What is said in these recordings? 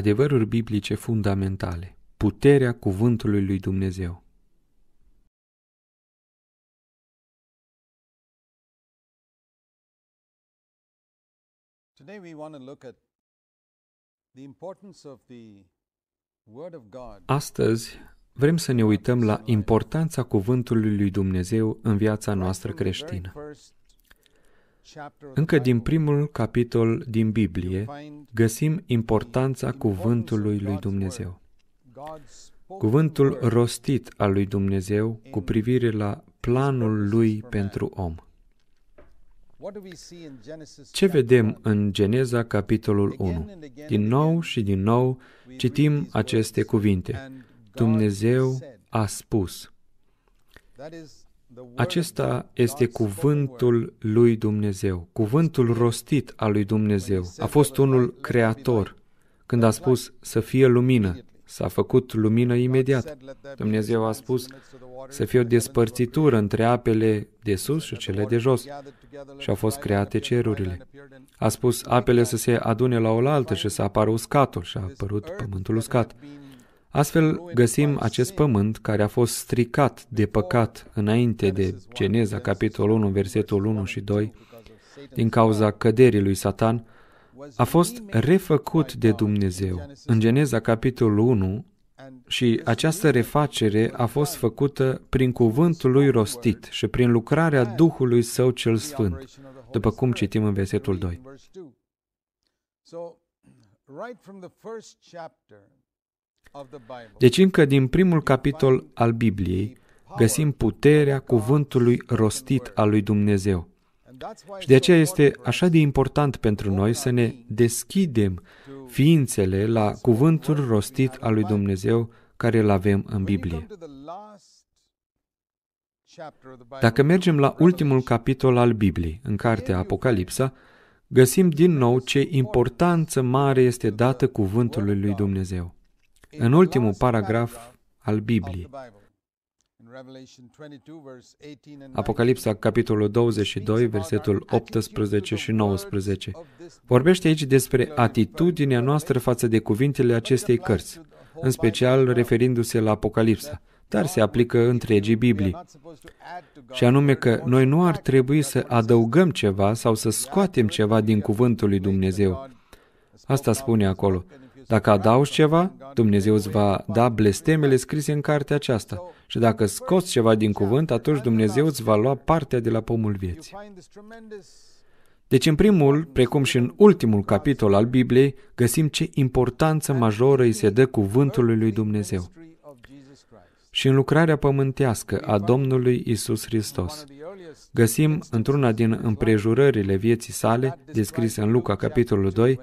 Adevăruri biblice fundamentale. Puterea cuvântului lui Dumnezeu. Today we want to look at the importance of the word of God. Astăzi vrem să ne uităm la importanța cuvântului lui Dumnezeu în viața noastră creștină. Încă din primul capitol din Biblie găsim importanța cuvântului lui Dumnezeu. Cuvântul rostit al lui Dumnezeu cu privire la planul lui pentru om. Ce vedem în Geneza, capitolul 1? Din nou și din nou citim aceste cuvinte. Dumnezeu a spus. Acesta este cuvântul lui Dumnezeu, cuvântul rostit al lui Dumnezeu. A fost unul creator. Când a spus să fie lumină, s-a făcut lumină imediat. Dumnezeu a spus să fie o despărțitură între apele de sus și cele de jos și au fost create cerurile. A spus apele să se adune la oaltă și să apară uscatul și a apărut pământul uscat. Astfel găsim acest pământ care a fost stricat de păcat înainte de Geneza, capitolul 1, versetul 1 și 2, din cauza căderii lui Satan, a fost refăcut de Dumnezeu. În Geneza, capitolul 1, și această refacere a fost făcută prin cuvântul lui rostit și prin lucrarea Duhului Său cel Sfânt, după cum citim în versetul 2. Deci încă din primul capitol al Bibliei găsim puterea cuvântului rostit al lui Dumnezeu. Și de aceea este așa de important pentru noi să ne deschidem ființele la cuvântul rostit al lui Dumnezeu care îl avem în Biblie. Dacă mergem la ultimul capitol al Bibliei, în cartea Apocalipsa, găsim din nou ce importanță mare este dată cuvântului lui Dumnezeu în ultimul paragraf al Bibliei. Apocalipsa, capitolul 22, versetul 18 și 19. Vorbește aici despre atitudinea noastră față de cuvintele acestei cărți, în special referindu-se la Apocalipsa, dar se aplică întregii Biblii. Și anume că noi nu ar trebui să adăugăm ceva sau să scoatem ceva din cuvântul lui Dumnezeu. Asta spune acolo. Dacă adaugi ceva, Dumnezeu îți va da blestemele scrise în cartea aceasta. Și dacă scoți ceva din cuvânt, atunci Dumnezeu îți va lua partea de la pomul vieții. Deci, în primul, precum și în ultimul capitol al Bibliei, găsim ce importanță majoră îi se dă cuvântului lui Dumnezeu. Și în lucrarea pământească a Domnului Isus Hristos, găsim într-una din împrejurările vieții sale, descrise în Luca, capitolul 2,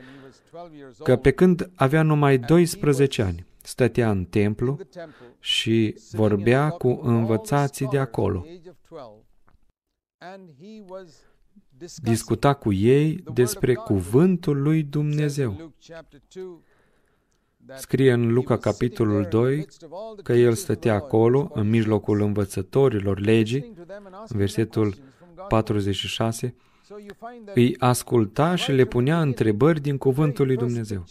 că pe când avea numai 12 ani, stătea în templu și vorbea cu învățații de acolo. Discuta cu ei despre cuvântul lui Dumnezeu. Scrie în Luca capitolul 2 că el stătea acolo, în mijlocul învățătorilor legii, în versetul 46, îi asculta și le punea întrebări din cuvântul lui Dumnezeu.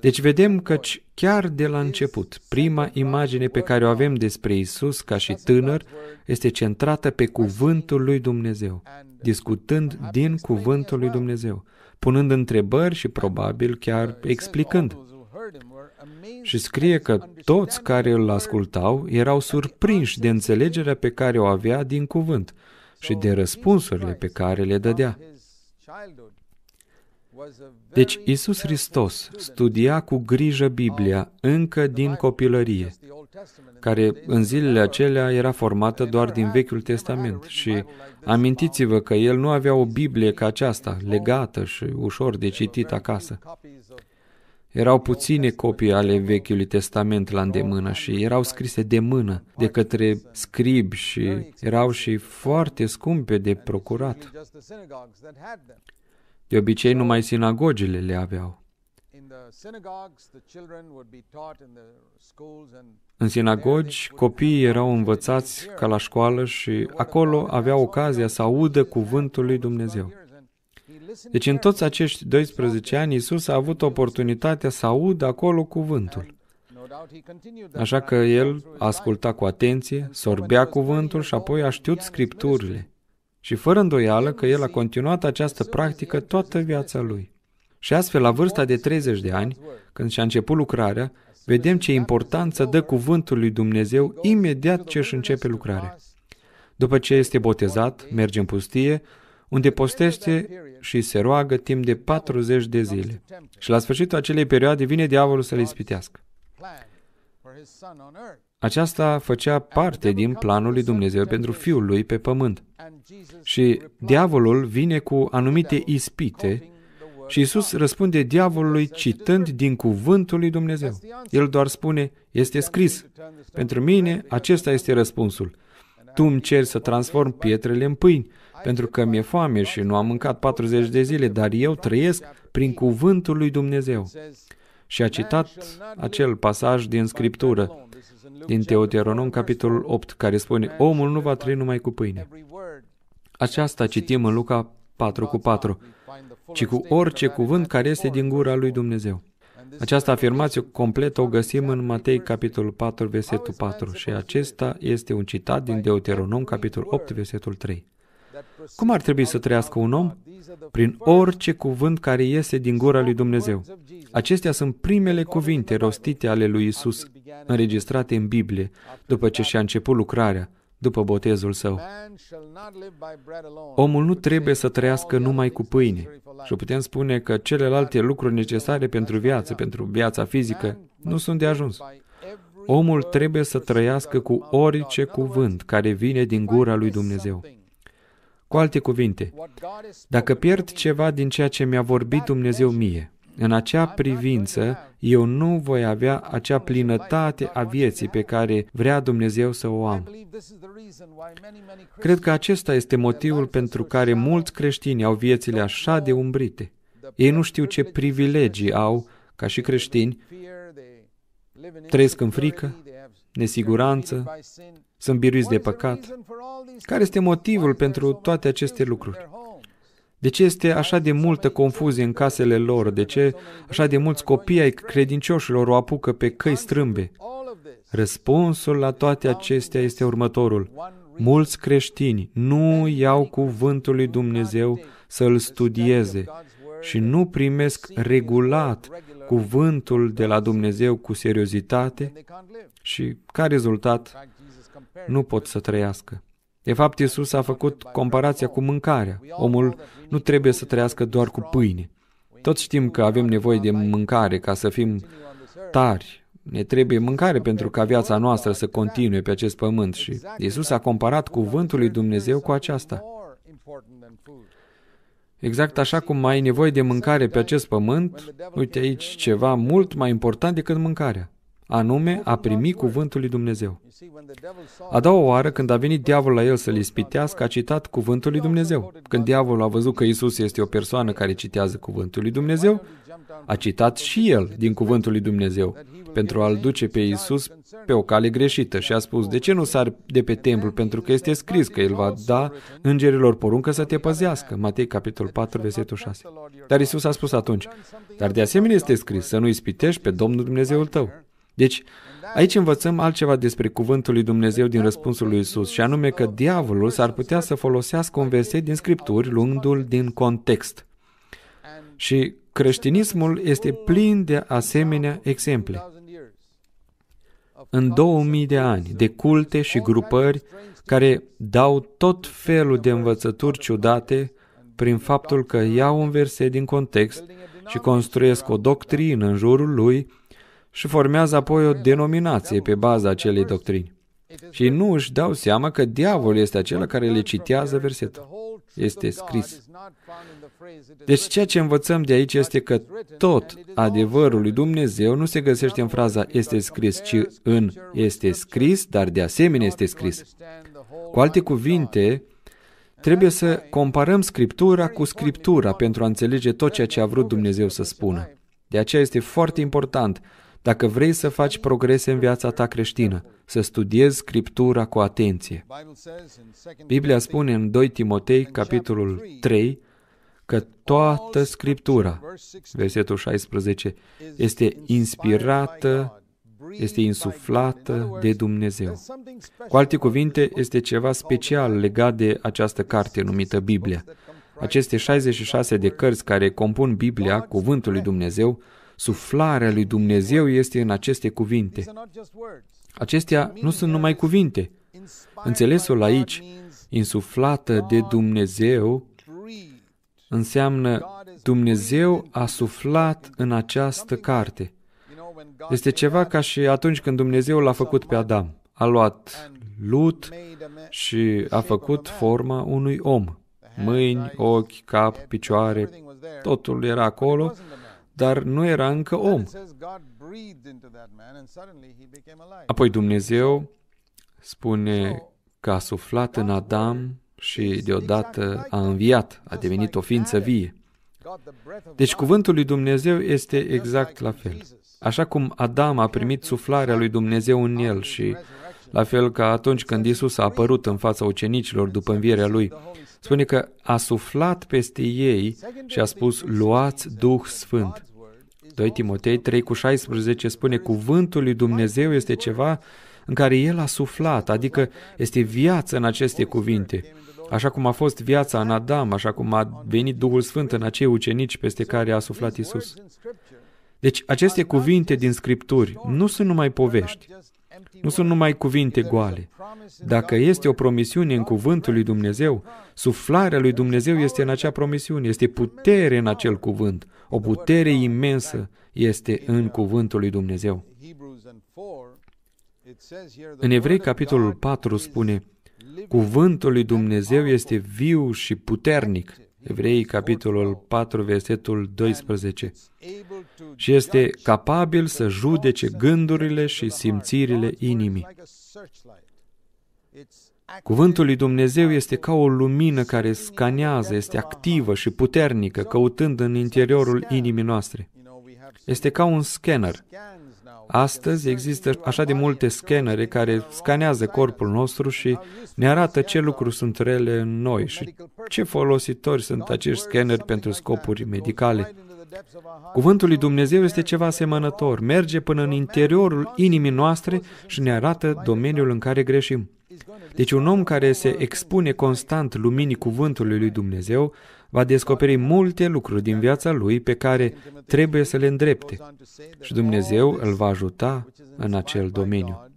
Deci vedem că chiar de la început, prima imagine pe care o avem despre Isus ca și tânăr este centrată pe cuvântul lui Dumnezeu, discutând din cuvântul lui Dumnezeu, punând întrebări și probabil chiar explicând. Și scrie că toți care îl ascultau erau surprinși de înțelegerea pe care o avea din cuvânt și de răspunsurile pe care le dădea. Deci Isus Hristos studia cu grijă Biblia încă din copilărie, care în zilele acelea era formată doar din Vechiul Testament și amintiți-vă că el nu avea o Biblie ca aceasta, legată și ușor de citit acasă. Erau puține copii ale Vechiului Testament la îndemână și erau scrise de mână de către scribi și erau și foarte scumpe de procurat. De obicei, numai sinagogile le aveau. În sinagogi, copiii erau învățați ca la școală și acolo aveau ocazia să audă cuvântul lui Dumnezeu. Deci în toți acești 12 ani, Isus a avut oportunitatea să audă acolo cuvântul. Așa că el asculta cu atenție, sorbea cuvântul și apoi a știut scripturile. Și fără îndoială că el a continuat această practică toată viața lui. Și astfel, la vârsta de 30 de ani, când și-a început lucrarea, vedem ce importanță dă cuvântul lui Dumnezeu imediat ce își începe lucrarea. După ce este botezat, merge în pustie, unde postește și se roagă timp de 40 de zile. Și la sfârșitul acelei perioade vine diavolul să le ispitească. Aceasta făcea parte din planul lui Dumnezeu pentru Fiul lui pe pământ. Și diavolul vine cu anumite ispite și Isus răspunde diavolului citând din cuvântul lui Dumnezeu. El doar spune, este scris. Pentru mine acesta este răspunsul. Tu îmi ceri să transform pietrele în pâini, pentru că mi-e foame și nu am mâncat 40 de zile, dar eu trăiesc prin cuvântul lui Dumnezeu. Și a citat acel pasaj din Scriptură, din Teoteronom, capitolul 8, care spune, Omul nu va trăi numai cu pâine. Aceasta citim în Luca 4 cu 4, ci cu orice cuvânt care este din gura lui Dumnezeu. Această afirmație completă o găsim în Matei, capitolul 4, versetul 4 și acesta este un citat din Deuteronom, capitolul 8, versetul 3. Cum ar trebui să trăiască un om? Prin orice cuvânt care iese din gura lui Dumnezeu. Acestea sunt primele cuvinte rostite ale lui Isus, înregistrate în Biblie, după ce și-a început lucrarea, după botezul său. Omul nu trebuie să trăiască numai cu pâine și putem spune că celelalte lucruri necesare pentru viață, pentru viața fizică, nu sunt de ajuns. Omul trebuie să trăiască cu orice cuvânt care vine din gura lui Dumnezeu. Cu alte cuvinte, dacă pierd ceva din ceea ce mi-a vorbit Dumnezeu mie, în acea privință, eu nu voi avea acea plinătate a vieții pe care vrea Dumnezeu să o am. Cred că acesta este motivul pentru care mulți creștini au viețile așa de umbrite. Ei nu știu ce privilegii au, ca și creștini, trăiesc în frică, nesiguranță, sunt biruiți de păcat. Care este motivul pentru toate aceste lucruri? De ce este așa de multă confuzie în casele lor? De ce așa de mulți copii ai credincioșilor o apucă pe căi strâmbe? Răspunsul la toate acestea este următorul. Mulți creștini nu iau cuvântul lui Dumnezeu să îl studieze și nu primesc regulat cuvântul de la Dumnezeu cu seriozitate și, ca rezultat, nu pot să trăiască. De fapt, Isus a făcut comparația cu mâncarea. Omul nu trebuie să trăiască doar cu pâine. Toți știm că avem nevoie de mâncare ca să fim tari. Ne trebuie mâncare pentru ca viața noastră să continue pe acest pământ și Isus a comparat cuvântul lui Dumnezeu cu aceasta. Exact așa cum ai nevoie de mâncare pe acest pământ, uite aici ceva mult mai important decât mâncarea anume a primi cuvântul lui Dumnezeu. A doua oară, când a venit diavolul la el să-l ispitească, a citat cuvântul lui Dumnezeu. Când diavolul a văzut că Isus este o persoană care citează cuvântul lui Dumnezeu, a citat și el din cuvântul lui Dumnezeu pentru a-l duce pe Isus pe o cale greșită și a spus, de ce nu sar de pe templu? Pentru că este scris că el va da îngerilor poruncă să te păzească. Matei capitolul 4, versetul 6. Dar Isus a spus atunci, dar de asemenea este scris să nu ispitești pe Domnul Dumnezeul tău. Deci, aici învățăm altceva despre cuvântul lui Dumnezeu din răspunsul lui Isus, și anume că diavolul s-ar putea să folosească un verset din Scripturi, luându-l din context. Și creștinismul este plin de asemenea exemple. În 2000 de ani, de culte și grupări care dau tot felul de învățături ciudate prin faptul că iau un verset din context și construiesc o doctrină în jurul lui și formează apoi o denominație pe baza acelei doctrini. Și nu își dau seama că diavolul este acela care le citează versetul. Este scris. Deci ceea ce învățăm de aici este că tot adevărul lui Dumnezeu nu se găsește în fraza este scris, ci în este scris, dar de asemenea este scris. Cu alte cuvinte, trebuie să comparăm Scriptura cu Scriptura pentru a înțelege tot ceea ce a vrut Dumnezeu să spună. De aceea este foarte important dacă vrei să faci progrese în viața ta creștină, să studiezi Scriptura cu atenție. Biblia spune în 2 Timotei, capitolul 3, că toată Scriptura, versetul 16, este inspirată, este insuflată de Dumnezeu. Cu alte cuvinte, este ceva special legat de această carte numită Biblia. Aceste 66 de cărți care compun Biblia, Cuvântul lui Dumnezeu, Suflarea lui Dumnezeu este în aceste cuvinte. Acestea nu sunt numai cuvinte. Înțelesul aici, insuflată de Dumnezeu, înseamnă Dumnezeu a suflat în această carte. Este ceva ca și atunci când Dumnezeu l-a făcut pe Adam. A luat lut și a făcut forma unui om. Mâini, ochi, cap, picioare, totul era acolo dar nu era încă om. Apoi Dumnezeu spune că a suflat în Adam și deodată exact a înviat, a devenit o ființă vie. Deci cuvântul lui Dumnezeu este exact la fel. Așa cum Adam a primit suflarea lui exact Dumnezeu în el și la fel ca atunci când Isus a apărut în fața ucenicilor după învierea lui, spune că a suflat peste ei și a spus, luați Duh Sfânt. 2 Timotei 3 cu 16 spune cuvântul lui Dumnezeu este ceva în care El a suflat, adică este viață în aceste cuvinte. Așa cum a fost viața în Adam, așa cum a venit Duhul Sfânt în acei ucenici peste care a suflat Isus. Deci aceste cuvinte din Scripturi nu sunt numai povești, nu sunt numai cuvinte goale. Dacă este o promisiune în cuvântul lui Dumnezeu, suflarea lui Dumnezeu este în acea promisiune, este putere în acel cuvânt, o putere imensă este în cuvântul lui Dumnezeu. În Evrei, capitolul 4 spune, Cuvântul lui Dumnezeu este viu și puternic. Evrei, capitolul 4, versetul 12 și este capabil să judece gândurile și simțirile inimii. Cuvântul lui Dumnezeu este ca o lumină care scanează, este activă și puternică, căutând în interiorul inimii noastre. Este ca un scanner. Astăzi există așa de multe scanere care scanează corpul nostru și ne arată ce lucruri sunt rele în noi și ce folositori sunt acești scanneri pentru scopuri medicale. Cuvântul lui Dumnezeu este ceva asemănător, merge până în interiorul inimii noastre și ne arată domeniul în care greșim. Deci un om care se expune constant luminii cuvântului lui Dumnezeu va descoperi multe lucruri din viața lui pe care trebuie să le îndrepte și Dumnezeu îl va ajuta în acel domeniu.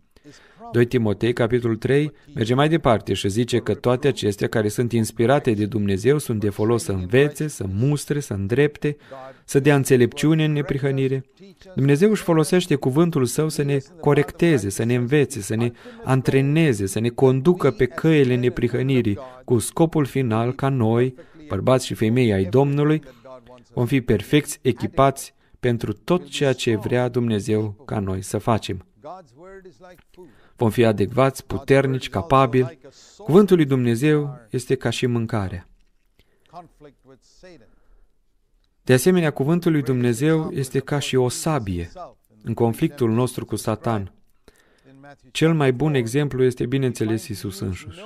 2 Timotei, capitolul 3, merge mai departe și zice că toate acestea care sunt inspirate de Dumnezeu sunt de folos să învețe, să mustre, să îndrepte, să dea înțelepciune în neprihănire. Dumnezeu își folosește cuvântul Său să ne corecteze, să ne învețe, să ne antreneze, să ne conducă pe căile neprihănirii, cu scopul final ca noi, bărbați și femei ai Domnului, vom fi perfecți echipați pentru tot ceea ce vrea Dumnezeu ca noi să facem. Vom fi adecvați, puternici, capabili. Cuvântul lui Dumnezeu este ca și mâncarea. De asemenea, cuvântul lui Dumnezeu este ca și o sabie în conflictul nostru cu Satan. Cel mai bun exemplu este, bineînțeles, Isus însuși.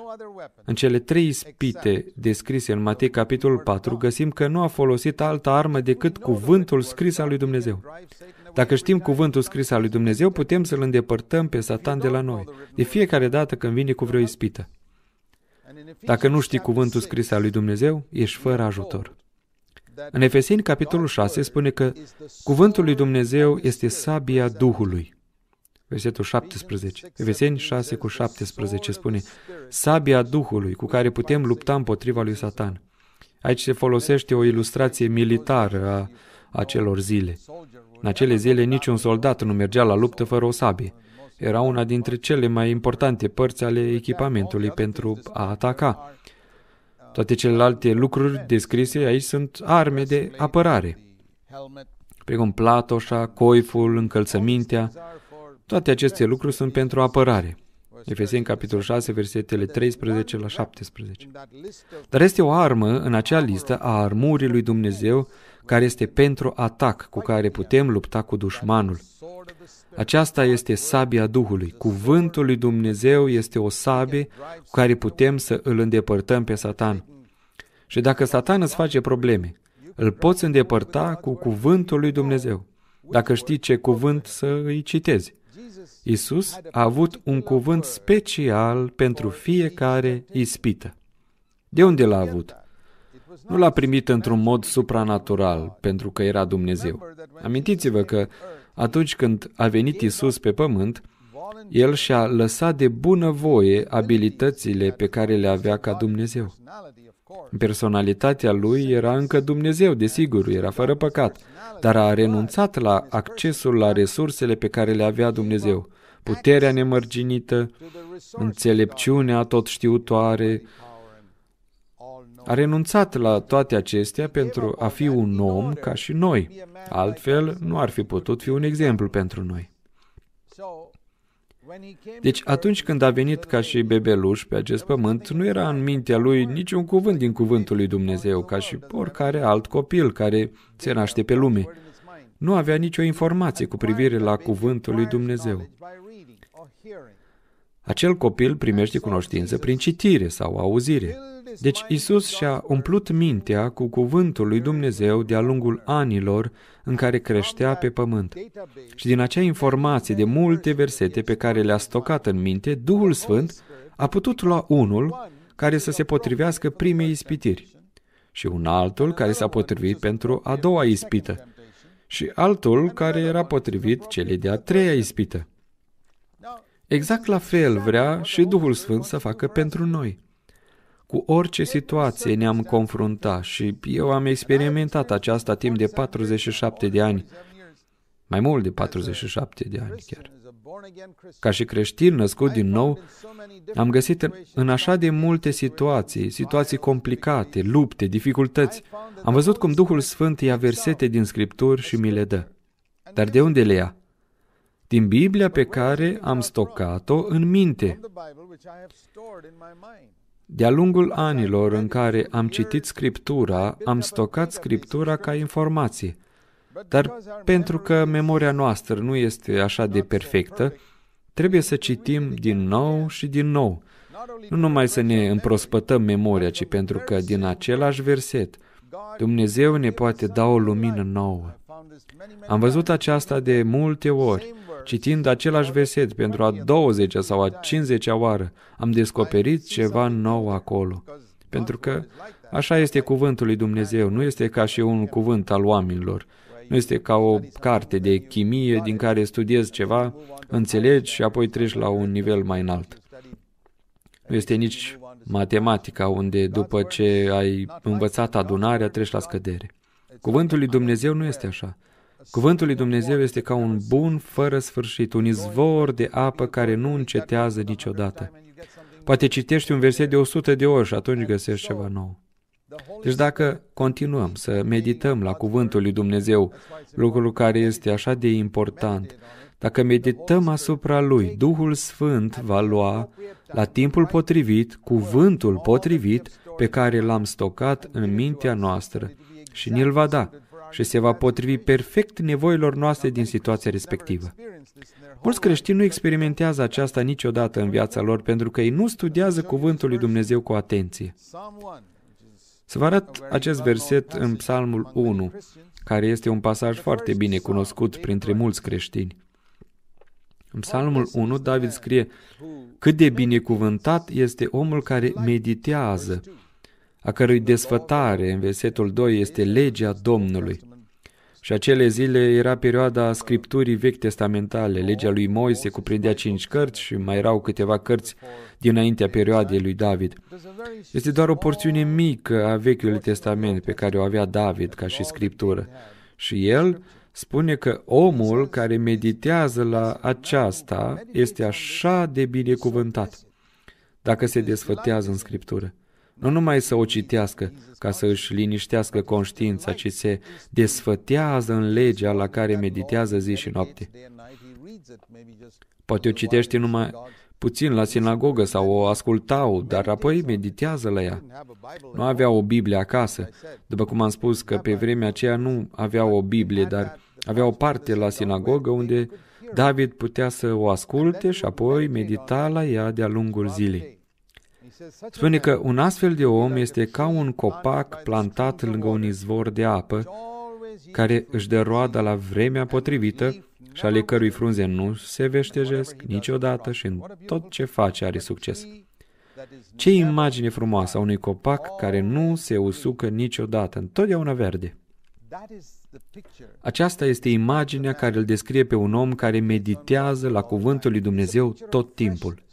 În cele trei spite descrise în Matei capitolul 4, găsim că nu a folosit altă armă decât cuvântul scris al lui Dumnezeu. Dacă știm cuvântul scris al lui Dumnezeu, putem să-l îndepărtăm pe Satan de la noi, de fiecare dată când vine cu vreo ispită. Dacă nu știi cuvântul scris al lui Dumnezeu, ești fără ajutor. În Efeseni, capitolul 6, spune că cuvântul lui Dumnezeu este sabia Duhului. Versetul 17. Efeseni 6 cu 17 spune Sabia Duhului cu care putem lupta împotriva lui Satan. Aici se folosește o ilustrație militară a acelor zile. În acele zile niciun soldat nu mergea la luptă fără o sabie. Era una dintre cele mai importante părți ale echipamentului pentru a ataca. Toate celelalte lucruri descrise aici sunt arme de apărare, precum platoșa, coiful, încălțămintea. Toate aceste lucruri sunt pentru apărare. Efeseni, capitolul 6, versetele 13 la 17. Dar este o armă în acea listă a armurii lui Dumnezeu care este pentru atac cu care putem lupta cu dușmanul. Aceasta este sabia Duhului. Cuvântul lui Dumnezeu este o sabie cu care putem să îl îndepărtăm pe Satan. Și dacă Satan îți face probleme, îl poți îndepărta cu cuvântul lui Dumnezeu. Dacă știi ce cuvânt să îi citezi. Isus a avut un cuvânt special pentru fiecare ispită. De unde l-a avut? nu l-a primit într-un mod supranatural, pentru că era Dumnezeu. Amintiți-vă că atunci când a venit Isus pe pământ, el și-a lăsat de bunăvoie abilitățile pe care le avea ca Dumnezeu. Personalitatea lui era încă Dumnezeu, desigur, era fără păcat, dar a renunțat la accesul la resursele pe care le avea Dumnezeu. Puterea nemărginită, înțelepciunea tot știutoare, a renunțat la toate acestea pentru a fi un om ca și noi. Altfel, nu ar fi putut fi un exemplu pentru noi. Deci atunci când a venit ca și bebeluș pe acest pământ, nu era în mintea lui niciun cuvânt din cuvântul lui Dumnezeu, ca și oricare alt copil care se naște pe lume. Nu avea nicio informație cu privire la cuvântul lui Dumnezeu. Acel copil primește cunoștință prin citire sau auzire. Deci Isus și-a umplut mintea cu cuvântul lui Dumnezeu de-a lungul anilor în care creștea pe pământ. Și din acea informație de multe versete pe care le-a stocat în minte, Duhul Sfânt a putut lua unul care să se potrivească primei ispitiri și un altul care s-a potrivit pentru a doua ispită și altul care era potrivit celei de-a treia ispită. Exact la fel vrea și Duhul Sfânt să facă pentru noi. Cu orice situație ne-am confruntat și eu am experimentat aceasta timp de 47 de ani, mai mult de 47 de ani chiar. Ca și creștin născut din nou, am găsit în, așa de multe situații, situații complicate, lupte, dificultăți. Am văzut cum Duhul Sfânt ia versete din Scripturi și mi le dă. Dar de unde le ia? din Biblia pe care am stocat-o în minte. De-a lungul anilor în care am citit Scriptura, am stocat Scriptura ca informație. Dar pentru că memoria noastră nu este așa de perfectă, trebuie să citim din nou și din nou. Nu numai să ne împrospătăm memoria, ci pentru că din același verset Dumnezeu ne poate da o lumină nouă. Am văzut aceasta de multe ori. Citind același verset pentru a 20 sau a 50 oară, am descoperit ceva nou acolo. Pentru că așa este cuvântul lui Dumnezeu, nu este ca și un cuvânt al oamenilor. Nu este ca o carte de chimie din care studiezi ceva, înțelegi și apoi treci la un nivel mai înalt. Nu este nici matematica unde după ce ai învățat adunarea treci la scădere. Cuvântul lui Dumnezeu nu este așa. Cuvântul lui Dumnezeu este ca un bun fără sfârșit, un izvor de apă care nu încetează niciodată. Poate citești un verset de 100 de ori și atunci găsești ceva nou. Deci dacă continuăm să medităm la cuvântul lui Dumnezeu, lucrul care este așa de important, dacă medităm asupra lui, Duhul Sfânt va lua la timpul potrivit, cuvântul potrivit pe care l-am stocat în mintea noastră și ni-l va da și se va potrivi perfect nevoilor noastre din situația respectivă. Mulți creștini nu experimentează aceasta niciodată în viața lor pentru că ei nu studiază Cuvântul lui Dumnezeu cu atenție. Să vă arăt acest verset în Psalmul 1, care este un pasaj foarte bine cunoscut printre mulți creștini. În Psalmul 1, David scrie, Cât de binecuvântat este omul care meditează a cărui desfătare în versetul 2 este legea Domnului. Și acele zile era perioada scripturii vechi testamentale. Legea lui Moise cuprindea cinci cărți și mai erau câteva cărți dinaintea perioadei lui David. Este doar o porțiune mică a Vechiului Testament pe care o avea David ca și scriptură. Și el spune că omul care meditează la aceasta este așa de binecuvântat dacă se desfătează în Scriptură nu numai să o citească ca să își liniștească conștiința, ci se desfătează în legea la care meditează zi și noapte. Poate o citește numai puțin la sinagogă sau o ascultau, dar apoi meditează la ea. Nu avea o Biblie acasă, după cum am spus că pe vremea aceea nu avea o Biblie, dar avea o parte la sinagogă unde David putea să o asculte și apoi medita la ea de-a lungul zilei. Spune că un astfel de om este ca un copac plantat lângă un izvor de apă, care își dă roada la vremea potrivită și ale cărui frunze nu se veștejesc niciodată și în tot ce face are succes. Ce imagine frumoasă a unui copac care nu se usucă niciodată, întotdeauna verde. Aceasta este imaginea care îl descrie pe un om care meditează la cuvântul lui Dumnezeu tot timpul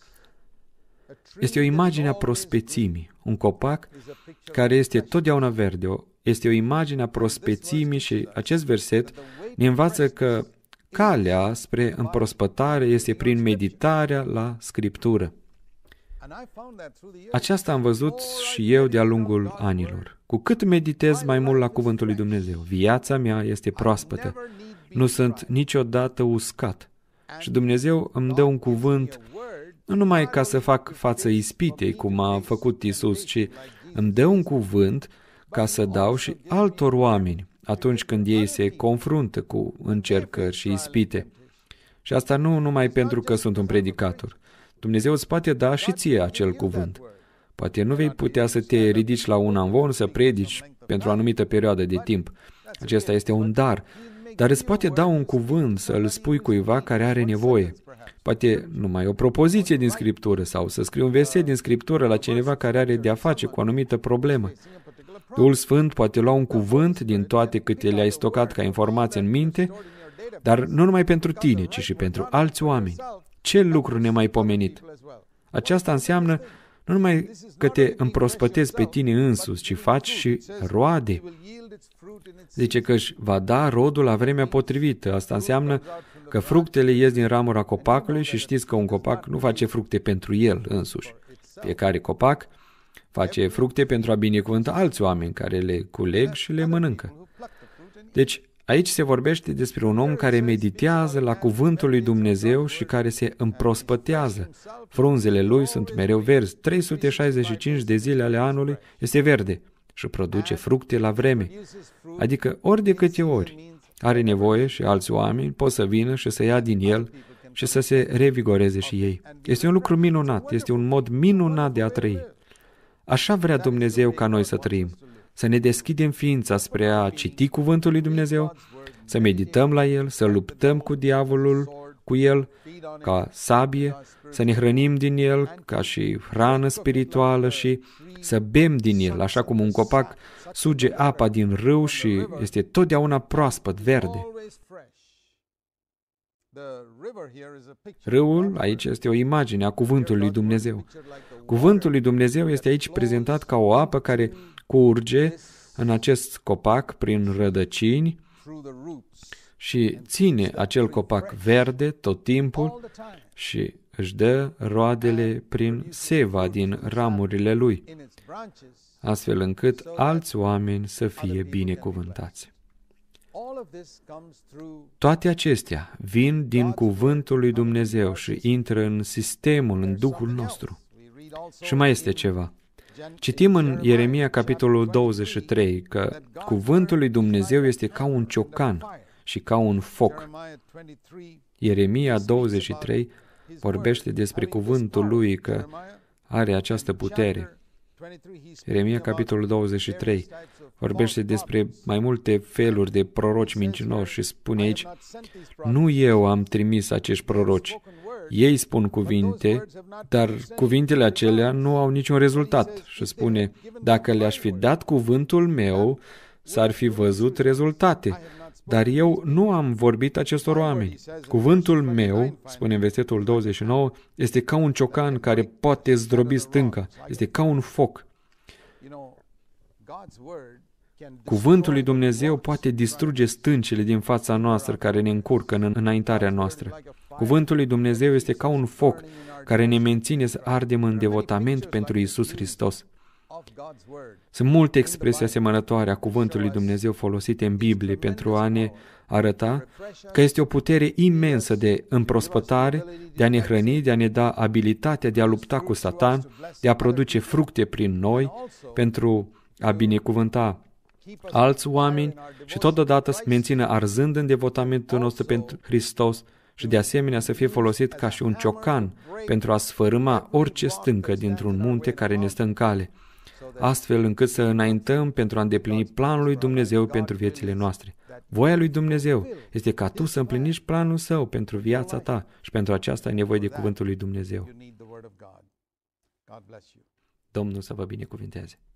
este o imagine a prospețimii. Un copac care este totdeauna verde este o imagine a prospețimii și acest verset ne învață că calea spre împrospătare este prin meditarea la Scriptură. Aceasta am văzut și eu de-a lungul anilor. Cu cât meditez mai mult la Cuvântul lui Dumnezeu, viața mea este proaspătă. Nu sunt niciodată uscat. Și Dumnezeu îmi dă un cuvânt nu numai ca să fac față ispitei, cum a făcut Isus, ci îmi dă un cuvânt ca să dau și altor oameni atunci când ei se confruntă cu încercări și ispite. Și asta nu numai pentru că sunt un predicator. Dumnezeu îți poate da și ție acel cuvânt. Poate nu vei putea să te ridici la un anvon să predici pentru o anumită perioadă de timp. Acesta este un dar. Dar îți poate da un cuvânt să îl spui cuiva care are nevoie. Poate numai o propoziție din Scriptură sau să scriu un verset din Scriptură la cineva care are de-a face cu o anumită problemă. Duhul Sfânt poate lua un cuvânt din toate câte le-ai stocat ca informație în minte, dar nu numai pentru tine, ci și pentru alți oameni. Ce lucru nemaipomenit! Aceasta înseamnă nu numai că te împrospătezi pe tine însuți, ci faci și roade. Zice că își va da rodul la vremea potrivită. Asta înseamnă că fructele ies din ramura copacului și știți că un copac nu face fructe pentru el însuși. Fiecare copac face fructe pentru a binecuvânta alți oameni care le culeg și le mănâncă. Deci, aici se vorbește despre un om care meditează la cuvântul lui Dumnezeu și care se împrospătează. Frunzele lui sunt mereu verzi, 365 de zile ale anului este verde și produce fructe la vreme, adică ori de câte ori. Are nevoie și alți oameni pot să vină și să ia din el și să se revigoreze și ei. Este un lucru minunat, este un mod minunat de a trăi. Așa vrea Dumnezeu ca noi să trăim, să ne deschidem ființa spre a citi cuvântul lui Dumnezeu, să medităm la el, să luptăm cu diavolul, cu el ca sabie, să ne hrănim din el ca și hrană spirituală și să bem din el, așa cum un copac suge apa din râu și este totdeauna proaspăt, verde. Râul aici este o imagine a cuvântului lui Dumnezeu. Cuvântul lui Dumnezeu este aici prezentat ca o apă care curge în acest copac prin rădăcini și ține acel copac verde tot timpul și își dă roadele prin seva din ramurile lui, astfel încât alți oameni să fie binecuvântați. Toate acestea vin din cuvântul lui Dumnezeu și intră în sistemul, în Duhul nostru. Și mai este ceva. Citim în Ieremia capitolul 23 că cuvântul lui Dumnezeu este ca un ciocan și ca un foc. Ieremia 23 vorbește despre cuvântul lui că are această putere. Ieremia, capitolul 23, vorbește despre mai multe feluri de proroci mincinoși și spune aici, nu eu am trimis acești proroci. Ei spun cuvinte, dar cuvintele acelea nu au niciun rezultat. Și spune, dacă le-aș fi dat cuvântul meu, s-ar fi văzut rezultate. Dar eu nu am vorbit acestor oameni. Cuvântul meu, spune în versetul 29, este ca un ciocan care poate zdrobi stânca. Este ca un foc. Cuvântul lui Dumnezeu poate distruge stâncile din fața noastră care ne încurcă în înaintarea noastră. Cuvântul lui Dumnezeu este ca un foc care ne menține să ardem în devotament pentru Isus Hristos. Sunt multe expresii asemănătoare a cuvântului Dumnezeu folosite în Biblie pentru a ne arăta că este o putere imensă de împrospătare, de a ne hrăni, de a ne da abilitatea de a lupta cu Satan, de a produce fructe prin noi, pentru a binecuvânta alți oameni și totodată să mențină arzând în devotamentul nostru pentru Hristos și de asemenea să fie folosit ca și un ciocan pentru a sfărâma orice stâncă dintr-un munte care ne stă în cale astfel încât să înaintăm pentru a îndeplini planul lui Dumnezeu pentru viețile noastre. Voia lui Dumnezeu este ca tu să împlinești planul său pentru viața ta și pentru aceasta ai nevoie de cuvântul lui Dumnezeu. Domnul să vă binecuvinteze.